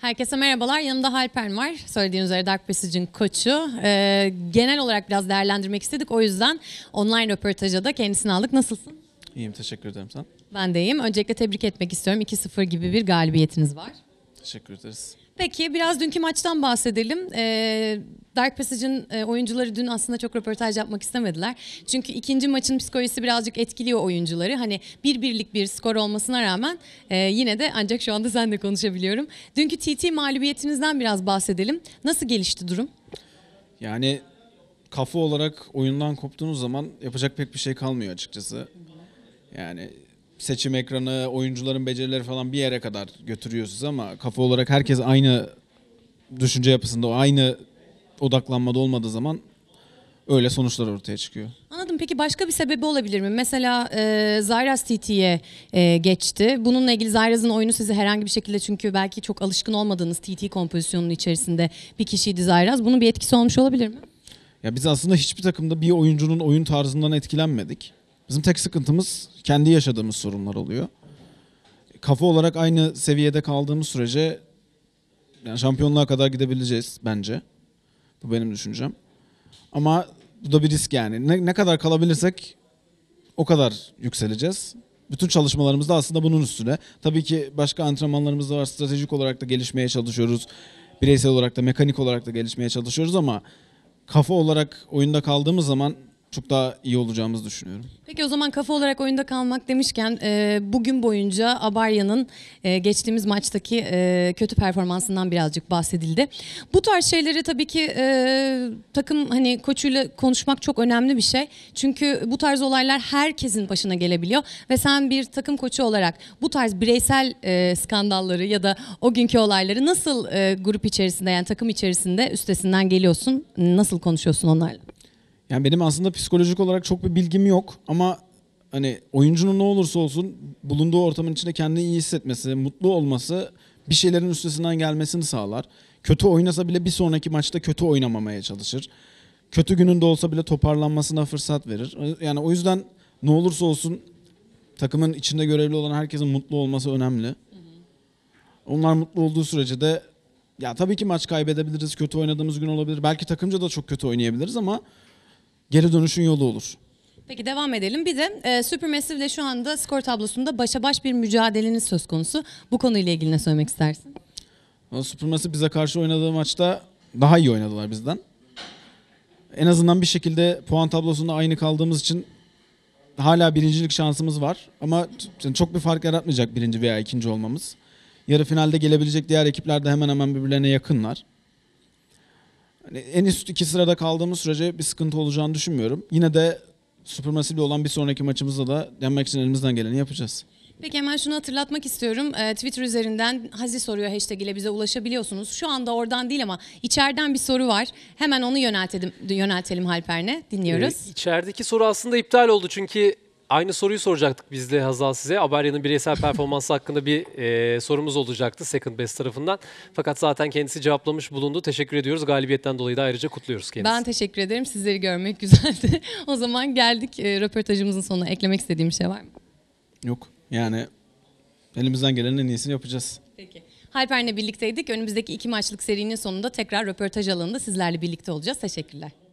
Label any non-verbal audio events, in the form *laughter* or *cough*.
Herkese merhabalar. Yanımda Halpern var. Söylediğiniz üzere Dark Passage'in koçu. Ee, genel olarak biraz değerlendirmek istedik. O yüzden online röportajda da kendisini aldık. Nasılsın? İyiyim. Teşekkür ederim. Sen? Ben de iyiyim. Öncelikle tebrik etmek istiyorum. 2-0 gibi bir galibiyetiniz var. Teşekkür ederiz. Peki biraz dünkü maçtan bahsedelim. Ee, Dark Passage'ın e, oyuncuları dün aslında çok röportaj yapmak istemediler. Çünkü ikinci maçın psikolojisi birazcık etkiliyor oyuncuları. Hani bir birlik bir skor olmasına rağmen e, yine de ancak şu anda *laughs* senle konuşabiliyorum. Dünkü TT mağlubiyetinizden biraz bahsedelim. Nasıl gelişti durum? Yani kafa olarak oyundan koptuğunuz zaman yapacak pek bir şey kalmıyor açıkçası. Yani seçim ekranı, oyuncuların becerileri falan bir yere kadar götürüyorsunuz ama kafa olarak herkes aynı düşünce yapısında, aynı odaklanmada olmadığı zaman öyle sonuçlar ortaya çıkıyor. Anladım. Peki başka bir sebebi olabilir mi? Mesela e, Zyraz TT'ye e, geçti. Bununla ilgili Zyraz'ın oyunu sizi herhangi bir şekilde çünkü belki çok alışkın olmadığınız TT kompozisyonunun içerisinde bir kişiydi Zyraz. Bunun bir etkisi olmuş olabilir mi? Ya biz aslında hiçbir takımda bir oyuncunun oyun tarzından etkilenmedik. Bizim tek sıkıntımız kendi yaşadığımız sorunlar oluyor. Kafa olarak aynı seviyede kaldığımız sürece yani şampiyonluğa kadar gidebileceğiz bence. Bu benim düşüncem. Ama bu da bir risk yani. Ne, ne kadar kalabilirsek o kadar yükseleceğiz. Bütün çalışmalarımız da aslında bunun üstüne. Tabii ki başka antrenmanlarımız da var. Stratejik olarak da gelişmeye çalışıyoruz. Bireysel olarak da, mekanik olarak da gelişmeye çalışıyoruz ama kafa olarak oyunda kaldığımız zaman çok daha iyi olacağımızı düşünüyorum. Peki o zaman kafa olarak oyunda kalmak demişken e, bugün boyunca Abarya'nın e, geçtiğimiz maçtaki e, kötü performansından birazcık bahsedildi. Bu tarz şeyleri tabii ki e, takım hani koçuyla konuşmak çok önemli bir şey. Çünkü bu tarz olaylar herkesin başına gelebiliyor ve sen bir takım koçu olarak bu tarz bireysel e, skandalları ya da o günkü olayları nasıl e, grup içerisinde yani takım içerisinde üstesinden geliyorsun? Nasıl konuşuyorsun onlarla? Yani benim aslında psikolojik olarak çok bir bilgim yok ama hani oyuncunun ne olursa olsun bulunduğu ortamın içinde kendini iyi hissetmesi, mutlu olması bir şeylerin üstesinden gelmesini sağlar. Kötü oynasa bile bir sonraki maçta kötü oynamamaya çalışır. Kötü gününde olsa bile toparlanmasına fırsat verir. Yani o yüzden ne olursa olsun takımın içinde görevli olan herkesin mutlu olması önemli. Onlar mutlu olduğu sürece de ya tabii ki maç kaybedebiliriz, kötü oynadığımız gün olabilir. Belki takımca da çok kötü oynayabiliriz ama geri dönüşün yolu olur. Peki devam edelim. Bir de e, Supermassive ile şu anda skor tablosunda başa baş bir mücadeleniz söz konusu. Bu konuyla ilgili ne söylemek istersin? Supermassive bize karşı oynadığı maçta daha iyi oynadılar bizden. En azından bir şekilde puan tablosunda aynı kaldığımız için hala birincilik şansımız var. Ama çok bir fark yaratmayacak birinci veya ikinci olmamız. Yarı finalde gelebilecek diğer ekipler de hemen hemen birbirlerine yakınlar. Hani en üst iki sırada kaldığımız sürece bir sıkıntı olacağını düşünmüyorum. Yine de Supermassive'le olan bir sonraki maçımızda da yenmek için elimizden geleni yapacağız. Peki hemen şunu hatırlatmak istiyorum. Ee, Twitter üzerinden Hazi soruyor hashtag ile bize ulaşabiliyorsunuz. Şu anda oradan değil ama içeriden bir soru var. Hemen onu yöneltelim, yöneltelim Halper'ne. Dinliyoruz. Ee, içerideki soru aslında iptal oldu çünkü Aynı soruyu soracaktık biz de Hazal size. Abarya'nın bireysel performansı hakkında bir e, sorumuz olacaktı Second Best tarafından. Fakat zaten kendisi cevaplamış bulundu. Teşekkür ediyoruz. Galibiyetten dolayı da ayrıca kutluyoruz kendisini. Ben teşekkür ederim. Sizleri görmek güzeldi. *laughs* o zaman geldik e, röportajımızın sonuna. Eklemek istediğim şey var mı? Yok. Yani elimizden gelenin en iyisini yapacağız. Peki. Halper'le birlikteydik. Önümüzdeki iki maçlık serinin sonunda tekrar röportaj alanında sizlerle birlikte olacağız. Teşekkürler.